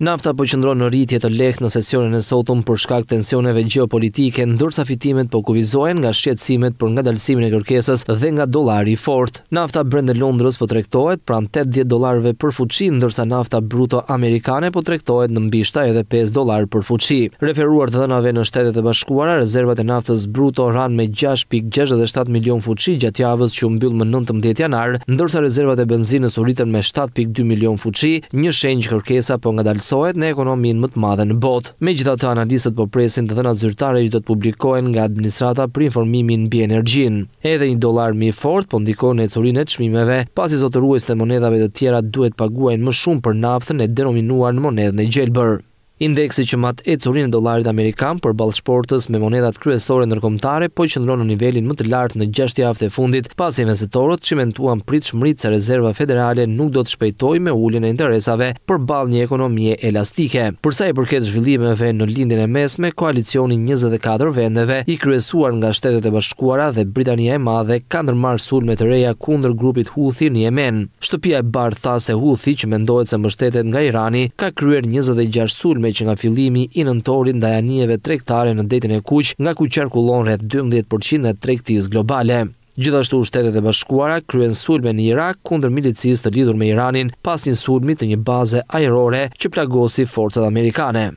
Nafta po qëndron në rritje të lehtë në sesionin e sotëm për shkak të tensioneve gjeopolitike, ndërsa fitimet po kuvizohen nga shqetësimet për ngadalësimin e kërkesës dhe nga dollari i fortë. Nafta brenda Londrës po tregtohet pran 80 dollarëve për fuçi, ndërsa nafta bruto amerikane po tregtohet në mbi 75 dollar për fuçi. Referuar të dhënave në Shtetet e Bashkuara, rezervat e naftës bruto ranë me 6.67 milion fuçi gjatë javës që mbyll më 19 janar, ndërsa rezervat e benzinës u rritën me 7.2 milion fuçi, një shenjë kërkesa po ngadalë shpresohet në ekonomin më të madhe në bot. Me gjitha të analisët po presin të dhenat zyrtare që do të publikohen nga administrata për informimin bi energjin. Edhe një dolar mi fort po ndikon e curin e qmimeve, pasi zotëruis të monedave të tjera duhet paguajnë më shumë për naftën e denominuar në monedën e gjelbër. Indeksi që mat ecurin e dollarit amerikan për balë sportës me monedhat kryesore ndërkombëtare po qëndron në nivelin më të lartë në 6 javët e fundit, pasi investitorët çimentuan pritshmërit se Rezerva Federale nuk do të shpejtojë me uljen e interesave përballë një ekonomie elastike. Për sa i përket zhvillimeve në lindjen e mesme, koalicioni 24 vendeve i kryesuar nga Shtetet e Bashkuara dhe Britania e Madhe ka ndërmarr sulme të reja kundër grupit Houthi në Jemen. Shtëpia e bardhë tha se Houthi, që mendohet se mbështetet nga Irani, ka kryer 26 sulme që nga fillimi i nëntorit ndaj anijeve tregtare në detin e Kuq, nga ku qarkullon rrët 12% e tregtisë globale. Gjithashtu Shtetet e Bashkuara kryen sulme në Irak kundër milicisë të lidhur me Iranin pas një sulmi të një baze ajrore që plagosi forcat amerikane.